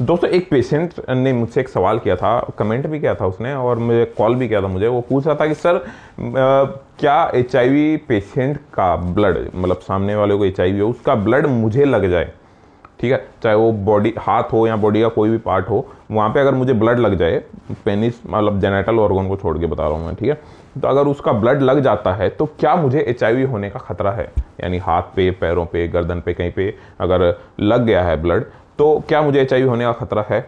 दोस्तों एक पेशेंट ने मुझसे एक सवाल किया था कमेंट भी किया था उसने और मुझे कॉल भी किया था मुझे वो पूछ रहा था कि सर आ, क्या एच पेशेंट का ब्लड मतलब सामने वाले को एच हो उसका ब्लड मुझे लग जाए ठीक है चाहे वो बॉडी हाथ हो या बॉडी का कोई भी पार्ट हो वहाँ पे अगर मुझे ब्लड लग जाए पेनिस मतलब जेनेटल ऑर्गन को छोड़ के बता रहा हूँ मैं ठीक है तो अगर उसका ब्लड लग जाता है तो क्या मुझे एच होने का खतरा है यानी हाथ पे पैरों पे गर्दन पे कहीं पे अगर लग गया है ब्लड तो क्या मुझे एच होने का खतरा है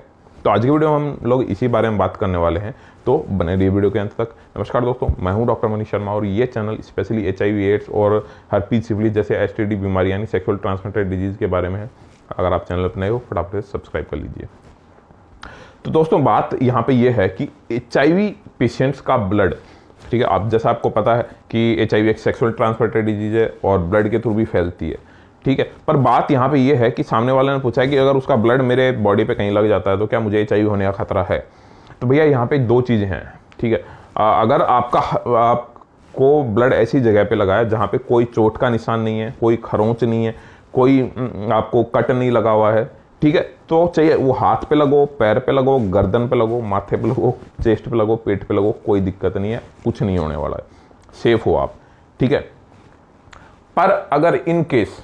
तो आज की वीडियो में हम लोग इसी बारे में बात करने वाले हैं तो बने रहिए वीडियो के अंत तक नमस्कार दोस्तों मैं हूं डॉक्टर मनीष शर्मा और ये चैनल स्पेशली एच एड्स और पी सिविली जैसे डी बीमारी यानी सेक्सुअल ट्रांसमिटेड डिजीज़ के बारे में है अगर आप चैनल अपने हो फटाफट से सब्सक्राइब कर लीजिए तो दोस्तों बात यहाँ पे ये है कि एच पेशेंट्स का ब्लड ठीक है आप जैसा आपको पता है कि एच एक सेक्सुअल ट्रांसमिटेड डिजीज़ है और ब्लड के थ्रू भी फैलती है ठीक है पर बात यहाँ पे ये है कि सामने वाले ने पूछा है कि अगर उसका ब्लड मेरे बॉडी पे कहीं लग जाता है तो क्या मुझे एच होने का खतरा है तो भैया यहाँ पे दो चीज़ें हैं ठीक है आ, अगर आपका आपको ब्लड ऐसी जगह पे लगा है जहाँ पे कोई चोट का निशान नहीं है कोई खरोंच नहीं है कोई हम्म, आपको कट नहीं लगा हुआ है ठीक है तो चाहिए वो हाथ पे लगो पैर पे लगो गर्दन पे लगो माथे पे लगो चेस्ट पे लगो पेट पे लगो कोई दिक्कत नहीं है कुछ नहीं होने वाला है सेफ हो आप ठीक है पर अगर इन केस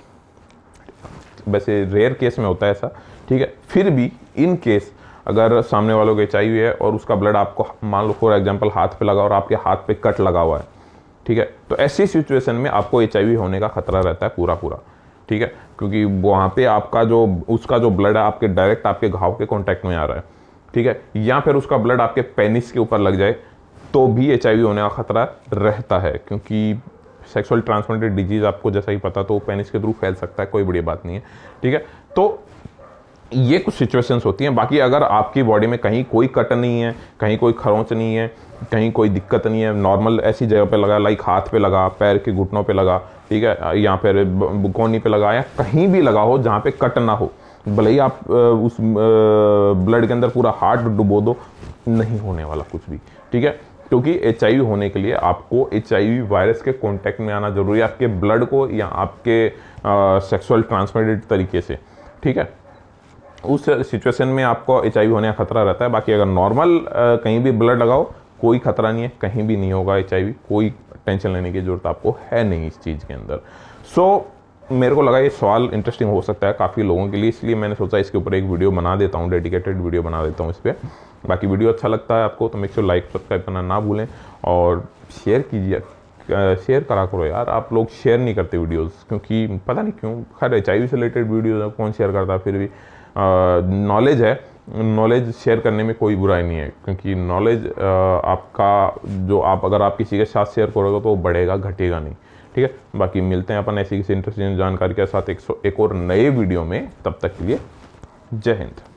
वैसे रेयर केस में होता है ऐसा ठीक है फिर भी इन केस अगर सामने वालों के चाहिए है और उसका ब्लड आपको मान लो फॉर एग्जाम्पल हाथ पे लगा और आपके हाथ पे कट लगा हुआ है ठीक है तो ऐसी सिचुएशन में आपको एच होने का खतरा रहता है पूरा पूरा ठीक है क्योंकि वहाँ पे आपका जो उसका जो ब्लड है आपके डायरेक्ट आपके घाव के कॉन्टैक्ट में आ रहा है ठीक है या फिर उसका ब्लड आपके पेनिस के ऊपर लग जाए तो भी एच होने का खतरा रहता है क्योंकि सेक्सुअल ट्रांसमिटेड डिजीज़ आपको जैसा ही पता तो पेनिस के थ्रू फैल सकता है कोई बड़ी बात नहीं है ठीक है तो ये कुछ सिचुएशंस होती हैं बाकी अगर आपकी बॉडी में कहीं कोई कट नहीं है कहीं कोई खरोंच नहीं है कहीं कोई दिक्कत नहीं है नॉर्मल ऐसी जगह पे लगा लाइक हाथ पे लगा पैर के घुटनों पे लगा ठीक है या फिर कोनी पे लगा या कहीं भी लगा हो जहाँ पे कट ना हो भले ही आप उस ब्लड के अंदर पूरा हार्ट डुबो दो नहीं होने वाला कुछ भी ठीक है क्योंकि एच होने के लिए आपको एच वायरस के कॉन्टैक्ट में आना ज़रूरी है आपके ब्लड को या आपके सेक्सुअल ट्रांसमिटेड तरीके से ठीक है उस सिचुएशन में आपको एच होने का खतरा रहता है बाकी अगर नॉर्मल कहीं भी ब्लड लगाओ कोई खतरा नहीं है कहीं भी नहीं होगा एच कोई टेंशन लेने की ज़रूरत आपको है नहीं इस चीज़ के अंदर सो so, मेरे को लगा ये सवाल इंटरेस्टिंग हो सकता है काफ़ी लोगों के लिए इसलिए मैंने सोचा इसके ऊपर एक वीडियो बना देता हूँ डेडिकेटेड वीडियो बना देता हूँ इस पर बाकी वीडियो अच्छा लगता है आपको तो मेक श्योर लाइक सब्सक्राइब करना ना भूलें और शेयर कीजिए शेयर करा करो यार आप लोग शेयर नहीं करते वीडियोस क्योंकि पता नहीं क्यों खैर एच आई से रिलेटेड वीडियोज कौन शेयर करता फिर भी नॉलेज है नॉलेज शेयर करने में कोई बुराई नहीं है क्योंकि नॉलेज आपका जो आप अगर आप किसी के साथ शेयर करोगे तो वो बढ़ेगा घटेगा नहीं ठीक है बाकी मिलते हैं अपन ऐसी किसी इंटरेस्टिंग जानकारी के साथ एक, एक और नए वीडियो में तब तक के लिए जय हिंद